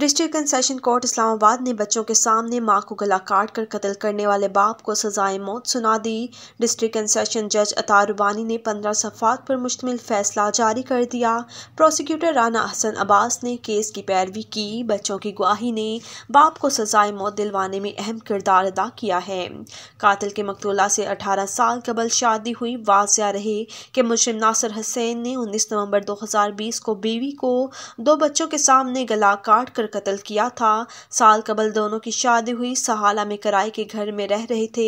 district concession court Islamabad ने बच्चों के सामने मां को गला काट कर कत्ल करने वाले बाप को सजाए मौत सुना दी डिस्ट्रिक्ट कंसेशन जज अतार रुबानी ने पंद्रह सफात पर मुश्तमिल फैसला जारी कर दिया प्रोसिक्यूटर राना हसन अब्बास ने केस की पैरवी की बच्चों की गुआही ने बाप को सजाए मौत दिलवाने में अहम किरदार अदा किया है कातिल के मकतूला से अठारह साल कबल शादी हुई वाजिया रहे कि मुश्रम नासर हसैन ने उन्नीस नवंबर दो हजार बीस को बीवी को दो बच्चों के सामने गला काट कर कर कत्ल किया था साल कबल दोनों की शादी हुई सहाला में कराए के घर में रह रहे थे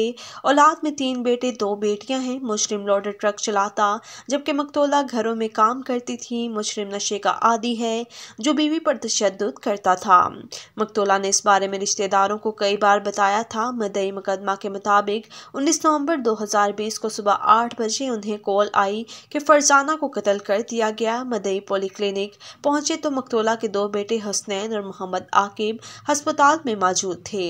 औलाद में तीन बेटे दो बेटियां हैं मुस्लिम लॉडर ट्रक चलाता जबकि मकतोला घरों में काम करती थी मुस्लिम नशे का आदि है जो बीवी पर तशद करता था मकतोला ने इस बारे में रिश्तेदारों को कई बार बताया था मदई मुकदमा के मुताबिक 19 नवंबर 2020 को सुबह आठ बजे उन्हें कॉल आई कि फरजाना को कत्ल कर दिया गया मदई पोली क्लिनिक पहुंचे तो मकतोला के दो बेटे हसनैन और मोहम्मद आकिब हस्पताल में मौजूद थे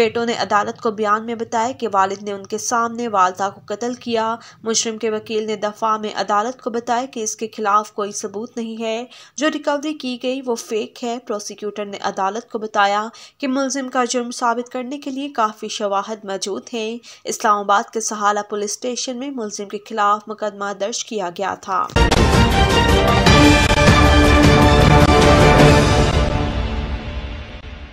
बेटों ने अदालत को बयान में बताया कि वालिद ने उनके सामने वालदा को कत्ल किया मुशरम के वकील ने दफा में अदालत को बताया कि इसके खिलाफ कोई सबूत नहीं है जो रिकवरी की गई वो फेक है प्रोसिक्यूटर ने अदालत को बताया कि मुलजिम का जुर्म साबित करने के लिए काफ़ी शवाहद मौजूद हैं इस्लामाबाद के सहाला पुलिस स्टेशन में मुलजिम के खिलाफ मुकदमा दर्ज किया गया था